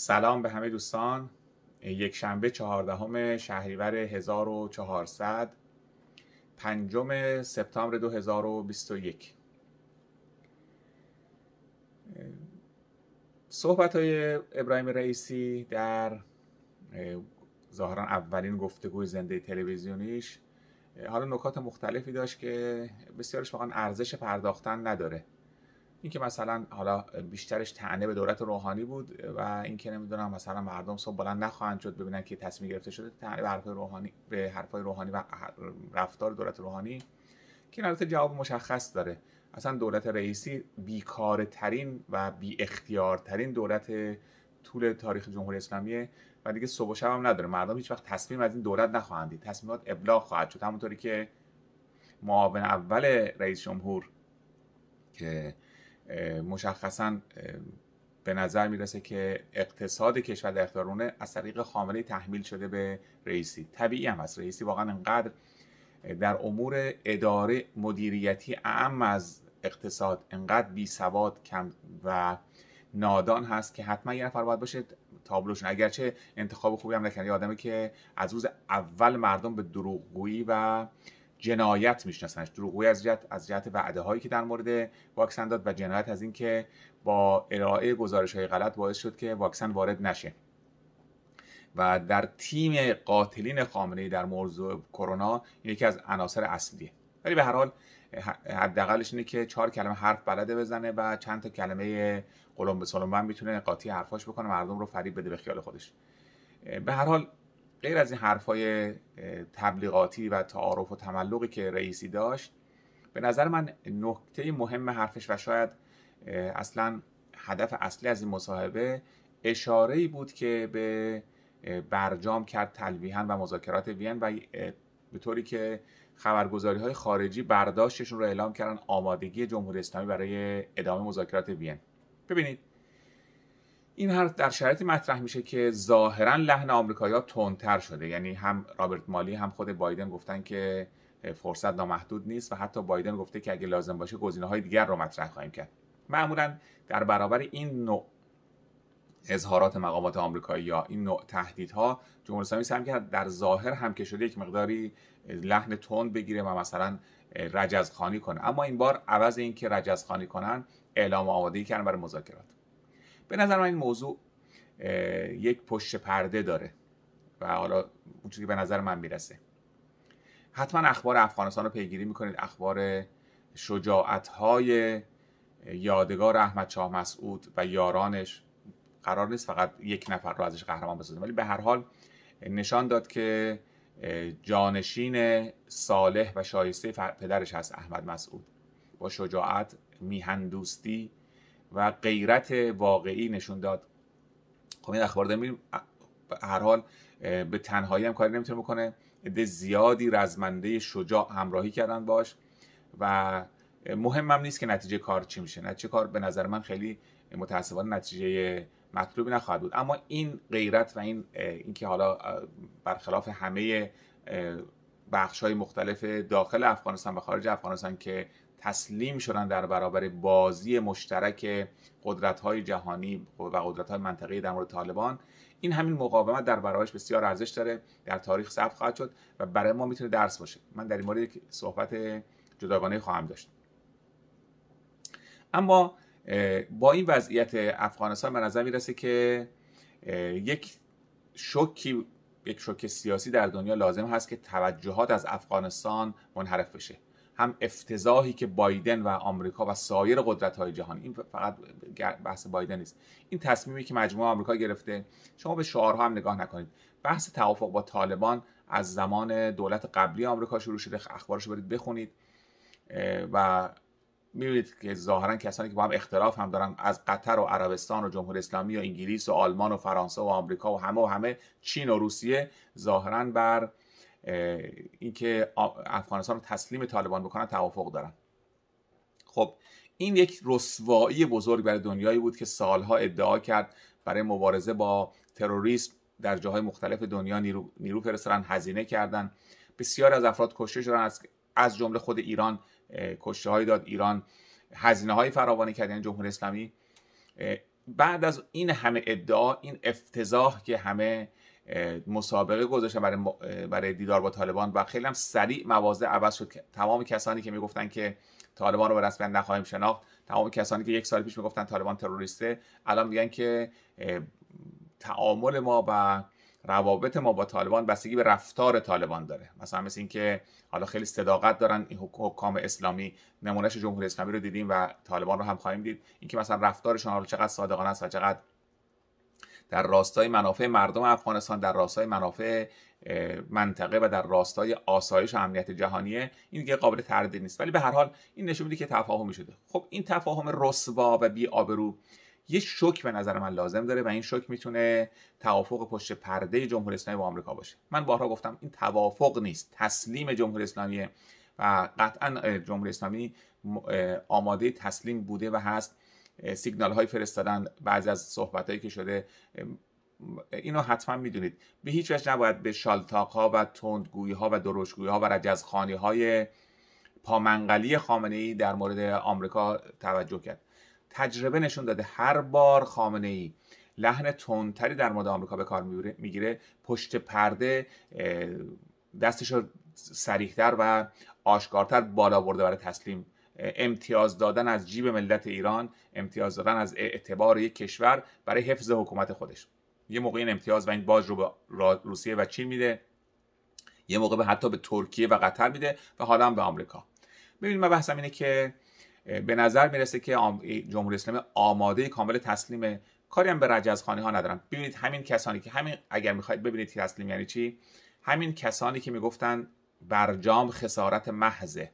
سلام به همه دوستان یک شنبه چهاردهم شهریور 1400 پنجم سپتامبر 2021 صحبت های ابراهیم رئیسی در ظاهرا اولین گفتگوی زنده تلویزیونیش حالا نکات مختلفی داشت که بسیارش واقعا ارزش پرداختن نداره اینکه مثلا حالا بیشترش تعنه به دولت روحانی بود و اینکه نمیدونم مثلا مردم صبح بلند نخواهند شد ببینن که تصمیم گرفته شده تعنه به روحانی به حرفای روحانی و رفتار دولت روحانی که البته جواب مشخص داره اصلا دولت رئیسی بیکارترین و بی اختیارترین دولت طول تاریخ جمهوری اسلامیه و دیگه صبح و شب هم نداره مردم هیچ وقت تصمیم از این دولت نخواهند دید تصمیمات ابلاغ خواهد شد همونطوری که معاون اول رئیس جمهور که مشخصا به نظر میرسه که اقتصاد کشور در اختیارونه از طریق خامنه تحمیل شده به رئیسی طبیعی هم هست رئیسی واقعا انقدر در امور اداره مدیریتی اعم از اقتصاد انقدر بی سواد کم و نادان هست که حتما یه نفر باید باشه تابلوشون اگرچه انتخاب خوبی هم نکنه یه آدمی که از روز اول مردم به دروغگویی و جنایت میشناسنش دروغوی از جهت از جهت وعده هایی که در مورد واکسن داد و جنایت از اینکه با ارائه گزارش های غلط باعث شد که واکسن وارد نشه و در تیم قاتلین خامنه در موضوع کرونا یکی از عناصر اصلیه ولی به هر حال حداقلش اینه که چهار کلمه حرف بلده بزنه و چند تا کلمه قلم به میتونه قاطی حرفاش بکنه مردم رو فریب بده به خیال خودش به هر حال غیر از این های تبلیغاتی و تعارف و تملقی که رئیسی داشت به نظر من نکته مهم حرفش و شاید اصلا هدف اصلی از این مصاحبه اشاره ای بود که به برجام کرد تلویحا و مذاکرات وین و به طوری که خبرگزاری های خارجی برداشتشون رو اعلام کردن آمادگی جمهوری اسلامی برای ادامه مذاکرات وین ببینید این حرف در شرایطی مطرح میشه که ظاهرا لحن آمریکایی‌ها تندتر شده یعنی هم رابرت مالی هم خود بایدن گفتن که فرصت نامحدود نیست و حتی بایدن گفته که اگه لازم باشه های دیگر رو مطرح خواهیم کرد معمولا در برابر این نوع اظهارات مقامات آمریکایی یا این نوع تهدیدها جمهوری اسلامی سعی کرد در ظاهر هم که شده یک مقداری لحن تند بگیره و مثلا رجزخانی کنه اما این بار عوض اینکه رجزخانی کنن اعلام آمادگی کردن برای مذاکرات به نظر من این موضوع یک پشت پرده داره و حالا اون چیزی که به نظر من میرسه حتما اخبار افغانستان رو پیگیری میکنید اخبار شجاعت های یادگار احمد شاه مسعود و یارانش قرار نیست فقط یک نفر رو ازش قهرمان بسازیم ولی به هر حال نشان داد که جانشین صالح و شایسته پدرش هست احمد مسعود با شجاعت میهندوستی و غیرت واقعی نشون داد خب این اخبار داریم هر حال به تنهایی هم کاری نمیتونه بکنه عده زیادی رزمنده شجاع همراهی کردن باش و مهمم نیست که نتیجه کار چی میشه نتیجه کار به نظر من خیلی متاسفانه نتیجه مطلوبی نخواهد بود اما این غیرت و این اینکه حالا برخلاف همه بخش های مختلف داخل افغانستان و خارج افغانستان که تسلیم شدن در برابر بازی مشترک قدرت های جهانی و قدرت های منطقه در مورد طالبان این همین مقاومت در برابرش بسیار ارزش داره در تاریخ ثبت خواهد شد و برای ما میتونه درس باشه من در این مورد یک صحبت جداگانه خواهم داشت اما با این وضعیت افغانستان به نظر میرسه که یک شوکی یک شوک سیاسی در دنیا لازم هست که توجهات از افغانستان منحرف بشه هم افتضاحی که بایدن و آمریکا و سایر قدرت های جهان این فقط بحث بایدن نیست این تصمیمی که مجموعه آمریکا گرفته شما به شعارها هم نگاه نکنید بحث توافق با طالبان از زمان دولت قبلی آمریکا شروع شده اخبارش رو برید بخونید و میبینید که ظاهرا کسانی که با هم اختلاف هم دارن از قطر و عربستان و جمهوری اسلامی و انگلیس و آلمان و فرانسه و آمریکا و همه و همه چین و روسیه ظاهرا بر اینکه افغانستان رو تسلیم طالبان بکنن توافق دارن خب این یک رسوایی بزرگ برای دنیایی بود که سالها ادعا کرد برای مبارزه با تروریسم در جاهای مختلف دنیا نیرو, نیرو فرستادن هزینه کردن بسیار از افراد کشته شدن از, از جمله خود ایران کشته داد ایران هزینه های فراوانی کردن یعنی جمهوری اسلامی بعد از این همه ادعا این افتضاح که همه مسابقه گذاشتن برای, برای دیدار با طالبان و خیلی هم سریع مواضع عوض شد که تمام کسانی که میگفتن که طالبان رو به رسمیت نخواهیم شناخت تمام کسانی که یک سال پیش میگفتن طالبان تروریسته الان میگن که تعامل ما و روابط ما با طالبان بستگی به رفتار طالبان داره مثلا مثل اینکه حالا خیلی صداقت دارن این حکام اسلامی نمونهش جمهوری اسلامی رو دیدیم و طالبان رو هم خواهیم دید اینکه مثلا رفتارشون حالا چقدر صادقانه است و چقدر در راستای منافع مردم افغانستان در راستای منافع منطقه و در راستای آسایش و امنیت جهانیه این دیگه قابل تردید نیست ولی به هر حال این نشون میده که تفاهمی شده خب این تفاهم رسوا و بی آبرو یه شک به نظر من لازم داره و این شک میتونه توافق پشت پرده جمهوری اسلامی با آمریکا باشه من بارها گفتم این توافق نیست تسلیم جمهوری اسلامی و قطعا جمهوری اسلامی آماده تسلیم بوده و هست سیگنال های فرستادن بعضی از صحبت هایی که شده اینو حتما میدونید به هیچ وجه نباید به شالتاق ها و تندگویی ها و درشگویی ها و رجزخانی های پامنقلی خامنه ای در مورد آمریکا توجه کرد تجربه نشون داده هر بار خامنه ای لحن تندتری در مورد آمریکا به کار میگیره پشت پرده دستش رو سریحتر و آشکارتر بالا برده برای تسلیم امتیاز دادن از جیب ملت ایران امتیاز دادن از اعتبار یک کشور برای حفظ حکومت خودش یه موقع این امتیاز و این باز رو به روسیه و چین میده یه موقع به حتی به ترکیه و قطر میده و حالا هم به آمریکا ببینید من بحثم اینه که به نظر میرسه که جمهوری اسلامی آماده کامل تسلیم کاری هم به رجزخانی ها ندارم ببینید همین کسانی که همین اگر میخواید ببینید تسلیم یعنی چی همین کسانی که میگفتن برجام خسارت محضه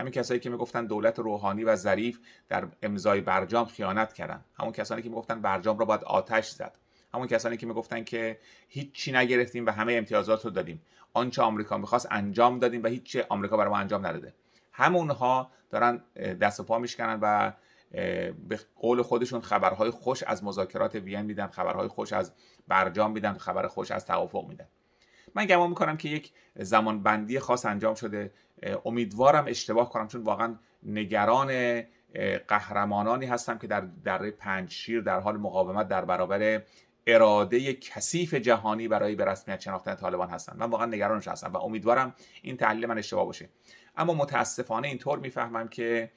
همین کسایی که میگفتن دولت روحانی و ظریف در امضای برجام خیانت کردن همون کسانی که میگفتن برجام را باید آتش زد همون کسانی که میگفتن که هیچی نگرفتیم و همه امتیازات رو دادیم آنچه آمریکا میخواست انجام دادیم و هیچی آمریکا برای ما انجام نداده همونها دارن دست و پا میشکنن و به قول خودشون خبرهای خوش از مذاکرات وین میدن خبرهای خوش از برجام میدن خبر خوش از توافق میدن من گمان میکنم که یک زمان بندی خاص انجام شده امیدوارم اشتباه کنم چون واقعا نگران قهرمانانی هستم که در دره پنجشیر در حال مقاومت در برابر اراده کثیف جهانی برای به رسمیت شناختن طالبان هستند من واقعا نگرانش هستم و امیدوارم این تحلیل من اشتباه باشه اما متاسفانه اینطور میفهمم که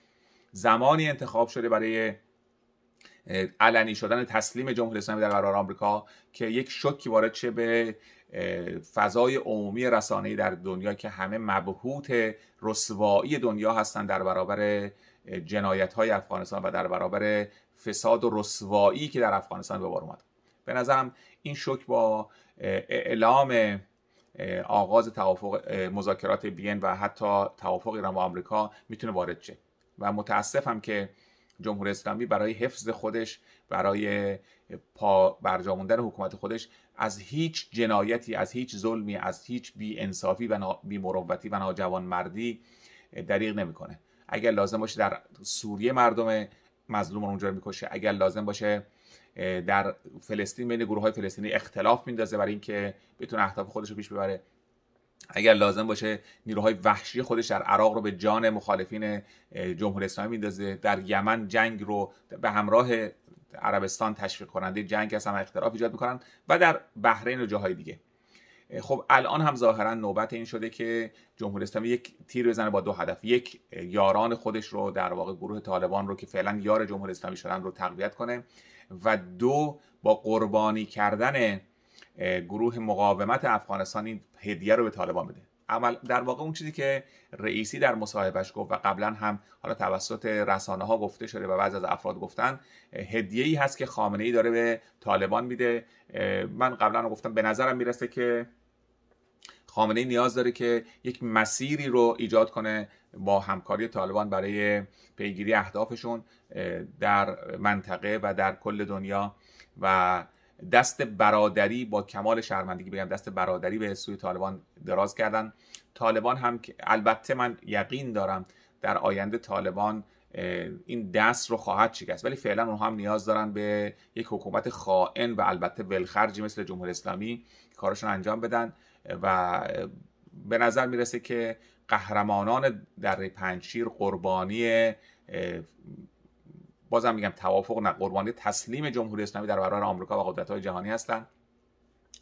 زمانی انتخاب شده برای علنی شدن تسلیم جمهوری اسلامی در قرار آمریکا که یک شوکی وارد چه به فضای عمومی رسانه‌ای در دنیا که همه مبهوت رسوایی دنیا هستند در برابر جنایت های افغانستان و در برابر فساد و رسوایی که در افغانستان به بار اومد به نظرم این شوک با اعلام آغاز توافق مذاکرات بین و حتی توافق ایران و آمریکا میتونه وارد شه و متاسفم که جمهور اسلامی برای حفظ خودش برای پا برجاموندن حکومت خودش از هیچ جنایتی از هیچ ظلمی از هیچ بی انصافی و بی و ناجوانمردی دریغ نمیکنه اگر لازم باشه در سوریه مردم مظلوم رو اونجا میکشه اگر لازم باشه در فلسطین بین گروه های فلسطینی اختلاف میندازه برای اینکه بتونه اهداف خودش رو پیش ببره اگر لازم باشه نیروهای وحشی خودش در عراق رو به جان مخالفین جمهوری اسلامی میندازه در یمن جنگ رو به همراه عربستان تشویق کننده جنگ هستن هم اختلاف ایجاد میکنند و در بحرین و جاهای دیگه خب الان هم ظاهرا نوبت این شده که جمهوری اسلامی یک تیر بزنه با دو هدف یک یاران خودش رو در واقع گروه طالبان رو که فعلا یار جمهوری اسلامی شدن رو تقویت کنه و دو با قربانی کردن گروه مقاومت افغانستان این هدیه رو به طالبان بده عمل در واقع اون چیزی که رئیسی در مصاحبهش گفت و قبلا هم حالا توسط رسانه ها گفته شده و بعضی از افراد گفتن هدیه ای هست که خامنه ای داره به طالبان میده من قبلا گفتم به نظرم میرسه که خامنه ای نیاز داره که یک مسیری رو ایجاد کنه با همکاری طالبان برای پیگیری اهدافشون در منطقه و در کل دنیا و دست برادری با کمال شرمندگی بگم دست برادری به سوی طالبان دراز کردن طالبان هم که البته من یقین دارم در آینده طالبان این دست رو خواهد شکست ولی فعلا اونها هم نیاز دارن به یک حکومت خائن و البته ولخرجی مثل جمهوری اسلامی کارشون انجام بدن و به نظر میرسه که قهرمانان در پنجشیر قربانی بازم میگم توافق نه قربانی تسلیم جمهوری اسلامی در برابر آمریکا و قدرت‌های جهانی هستند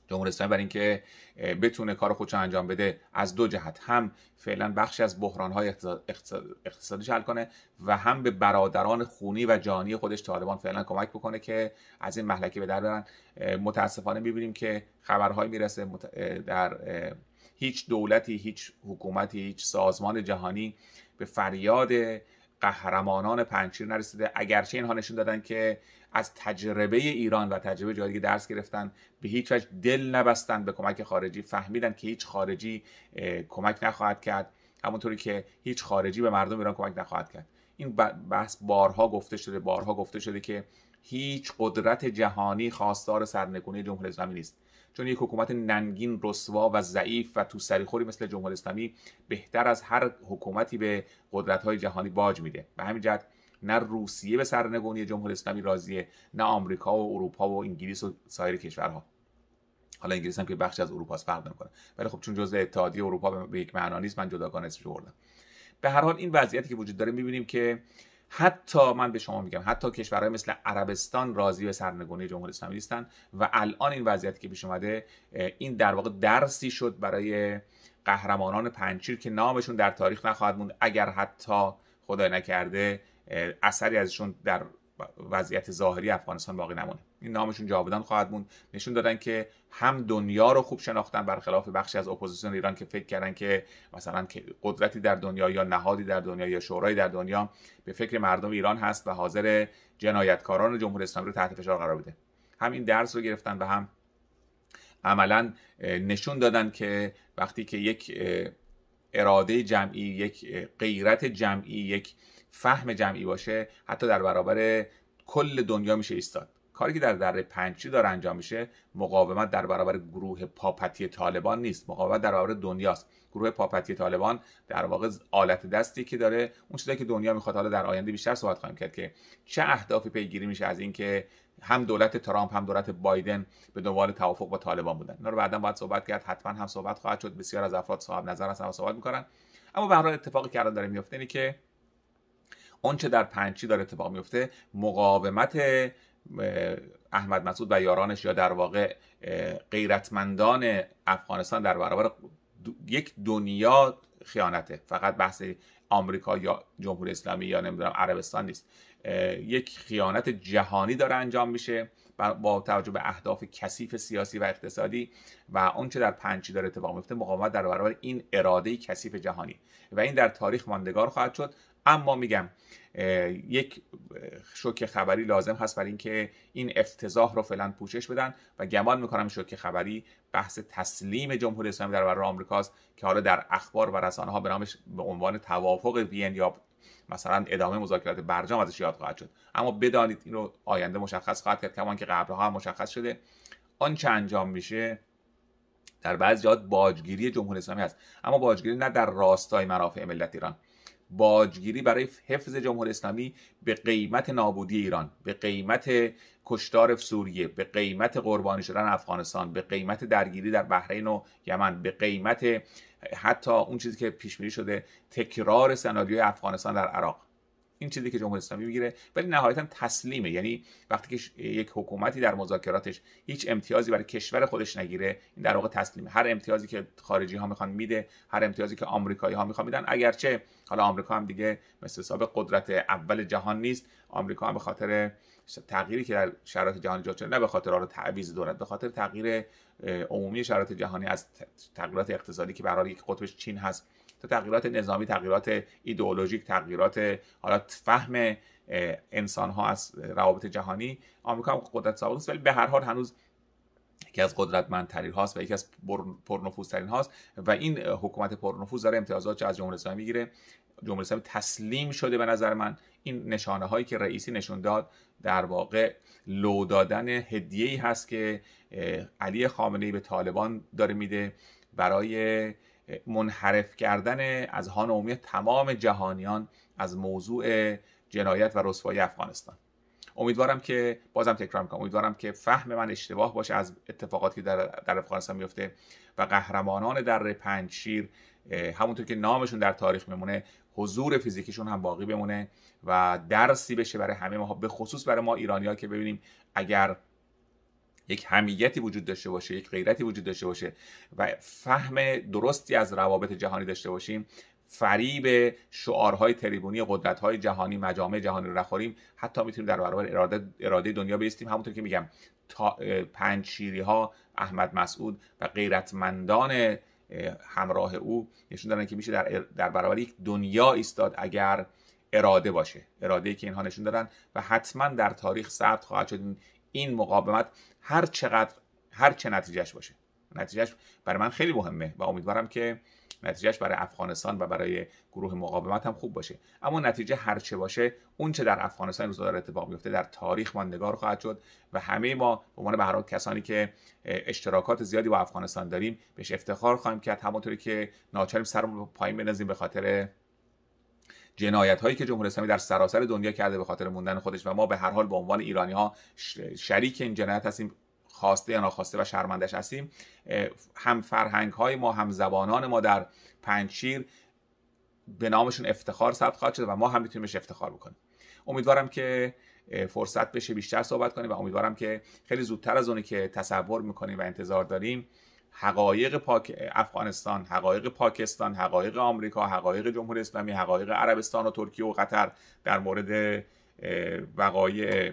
جمهوری اسلامی برای اینکه بتونه کار خودش انجام بده از دو جهت هم فعلا بخشی از بحران های اقتصادیش حل کنه و هم به برادران خونی و جانی خودش طالبان فعلا کمک بکنه که از این محلکه به در برن متاسفانه میبینیم که خبرهای میرسه در هیچ دولتی هیچ حکومتی هیچ سازمان جهانی به فریاد قهرمانان پنچیر نرسیده اگرچه اینها نشون دادن که از تجربه ایران و تجربه جایی درس گرفتن به هیچ وجه دل نبستن به کمک خارجی فهمیدن که هیچ خارجی کمک نخواهد کرد همونطوری که هیچ خارجی به مردم ایران کمک نخواهد کرد این بحث بارها گفته شده بارها گفته شده که هیچ قدرت جهانی خواستار سرنگونی جمهوری اسلامی نیست چون یک حکومت ننگین رسوا و ضعیف و تو سریخوری مثل جمهوری اسلامی بهتر از هر حکومتی به قدرت های جهانی باج میده به همین جهت نه روسیه به سرنگونی جمهوری اسلامی راضیه نه آمریکا و اروپا و انگلیس و سایر کشورها حالا انگلیس هم که بخشی از اروپا است فرق نمیکنه ولی خب چون جزء اتحادیه اروپا به یک معنا نیست من جداگانه اسمش بردم به هر حال این وضعیتی که وجود داره میبینیم که حتی من به شما میگم حتی کشورهای مثل عربستان راضی به سرنگونی جمهوری اسلامی نیستن و الان این وضعیتی که پیش اومده این در واقع درسی شد برای قهرمانان پنچیر که نامشون در تاریخ نخواهد موند اگر حتی خدای نکرده اثری ازشون در وضعیت ظاهری افغانستان باقی نمونه این نامشون جاودان خواهد بود نشون دادن که هم دنیا رو خوب شناختن برخلاف بخشی از اپوزیسیون ایران که فکر کردن که مثلا قدرتی در دنیا یا نهادی در دنیا یا شورای در دنیا به فکر مردم ایران هست و حاضر جنایتکاران جمهوری اسلامی رو تحت فشار قرار بده هم این درس رو گرفتن و هم عملا نشون دادن که وقتی که یک اراده جمعی یک غیرت جمعی یک فهم جمعی باشه حتی در برابر کل دنیا میشه ایستاد کاری که در دره پنجچی داره انجام میشه مقاومت در برابر گروه پاپتی طالبان نیست مقاومت در برابر دنیاست گروه پاپتی طالبان در واقع آلت دستی که داره اون چیزی که دنیا میخواد حالا در آینده بیشتر صحبت خواهیم کرد که چه اهدافی پیگیری میشه از اینکه هم دولت ترامپ هم دولت بایدن به دنبال توافق با طالبان بودن اینا رو بعدا باید صحبت کرد حتما هم صحبت خواهد شد بسیار از افراد صاحب نظر هستن و صحبت میکنن اما به هر اتفاقی که الان داره میفته اینه که اونچه در پنچی داره اتفاق میفته مقاومت احمد مسعود و یارانش یا در واقع غیرتمندان افغانستان در برابر یک دنیا خیانته فقط بحث آمریکا یا جمهوری اسلامی یا نمیدونم عربستان نیست یک خیانت جهانی داره انجام میشه با توجه به اهداف کثیف سیاسی و اقتصادی و آنچه در پنجی داره اتفاق میفته مقاومت در برابر این اراده کثیف جهانی و این در تاریخ ماندگار خواهد شد اما میگم یک شوک خبری لازم هست برای اینکه این افتضاح رو فعلا پوشش بدن و گمان میکنم شوک خبری بحث تسلیم جمهوری اسلامی در برابر آمریکاست که حالا در اخبار و رسانه ها به نامش به عنوان توافق وین یا مثلا ادامه مذاکرات برجام ازش یاد خواهد شد اما بدانید این رو آینده مشخص خواهد کرد کمان که قبلها هم مشخص شده آن چه انجام میشه در بعض جهات باجگیری جمهوری اسلامی هست اما باجگیری نه در راستای منافع ملت ایران باجگیری برای حفظ جمهوری اسلامی به قیمت نابودی ایران به قیمت کشتار سوریه به قیمت قربانی شدن افغانستان به قیمت درگیری در بحرین و یمن به قیمت حتی اون چیزی که پیش شده تکرار سناریوی افغانستان در عراق این چیزی که جمهوری اسلامی میگیره ولی نهایتا تسلیمه یعنی وقتی که یک حکومتی در مذاکراتش هیچ امتیازی برای کشور خودش نگیره این در واقع تسلیمه هر امتیازی که خارجی ها میخوان میده هر امتیازی که آمریکایی ها میخوان میدن اگرچه حالا آمریکا هم دیگه مثل سابق قدرت اول جهان نیست آمریکا هم به خاطر تغییری که در شرایط جهانی ایجاد نه به خاطر آره تعویض دولت به خاطر تغییر عمومی شرایط جهانی از تغییرات اقتصادی که برای یک چین هست تغییرات نظامی تغییرات ایدئولوژیک تغییرات حالا فهم انسان ها از روابط جهانی آمریکا هم قدرت سابق است ولی به هر حال هنوز یکی از قدرتمندترین هاست و یکی از پرنفوذترین هاست و این حکومت پرنفوذ داره امتیازات از جمهوری اسلامی میگیره جمهوری اسلامی تسلیم شده به نظر من این نشانه هایی که رئیسی نشون داد در واقع لو دادن هدیه ای هست که علی خامنه ای به طالبان داره میده برای منحرف کردن از هان عمومی تمام جهانیان از موضوع جنایت و رسوایی افغانستان امیدوارم که بازم تکرار میکنم امیدوارم که فهم من اشتباه باشه از اتفاقاتی که در, در افغانستان میفته و قهرمانان در پنجشیر همونطور که نامشون در تاریخ میمونه حضور فیزیکیشون هم باقی بمونه و درسی بشه برای همه ما به خصوص برای ما ایرانی ها که ببینیم اگر یک همیتی وجود داشته باشه یک غیرتی وجود داشته باشه و فهم درستی از روابط جهانی داشته باشیم فریب شعارهای تریبونی قدرتهای جهانی مجامع جهانی رو نخوریم حتی میتونیم در برابر اراده, اراده دنیا بیستیم همونطور که میگم تا شیری ها احمد مسعود و غیرتمندان همراه او نشون دارن که میشه در, در برابر یک دنیا ایستاد اگر اراده باشه اراده ای که اینها نشون و حتما در تاریخ ثبت خواهد شد این مقاومت هر چقدر هر چه نتیجهش باشه نتیجهش برای من خیلی مهمه و امیدوارم که نتیجهش برای افغانستان و برای گروه مقاومت هم خوب باشه اما نتیجه هر چه باشه اون چه در افغانستان روز داره اتفاق میفته در تاریخ ماندگار خواهد شد و همه ما به عنوان به کسانی که اشتراکات زیادی با افغانستان داریم بهش افتخار خواهیم کرد همونطوری که ناچاریم سرمون پایین بنازیم به خاطر جنایت هایی که جمهوری اسلامی در سراسر دنیا کرده به خاطر موندن خودش و ما به هر حال به عنوان ایرانی ها شریک این جنایت هستیم خواسته یا ناخواسته و شرمندش هستیم هم فرهنگ های ما هم زبانان ما در پنچیر به نامشون افتخار ثبت خواهد شده و ما هم میتونیم بهش افتخار بکنیم امیدوارم که فرصت بشه بیشتر صحبت کنیم و امیدوارم که خیلی زودتر از اونی که تصور میکنیم و انتظار داریم حقایق پاک افغانستان حقایق پاکستان حقایق آمریکا حقایق جمهوری اسلامی حقایق عربستان و ترکیه و قطر در مورد وقایع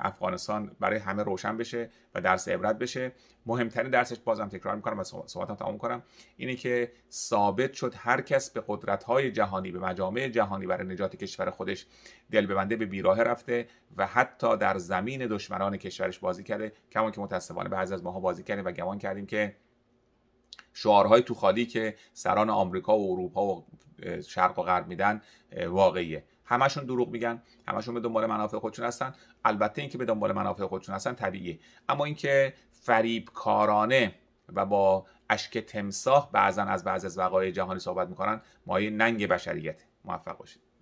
افغانستان برای همه روشن بشه و درس عبرت بشه مهمترین درسش بازم تکرار میکنم و صحبتم تمام کنم اینه که ثابت شد هر کس به قدرت های جهانی به مجامع جهانی برای نجات کشور خودش دل ببنده به بیراه رفته و حتی در زمین دشمنان کشورش بازی کرده کما که متاسفانه بعضی از ماها بازی کردیم و گمان کردیم که شعارهای توخالی که سران آمریکا و اروپا و شرق و غرب میدن واقعیه همشون دروغ میگن همشون به دنبال منافع خودشون هستن البته اینکه به دنبال منافع خودشون هستن طبیعیه اما اینکه فریبکارانه و با اشک تمساح بعضا از بعض از وقایع جهانی صحبت میکنن مایه ننگ بشریت موفق باشید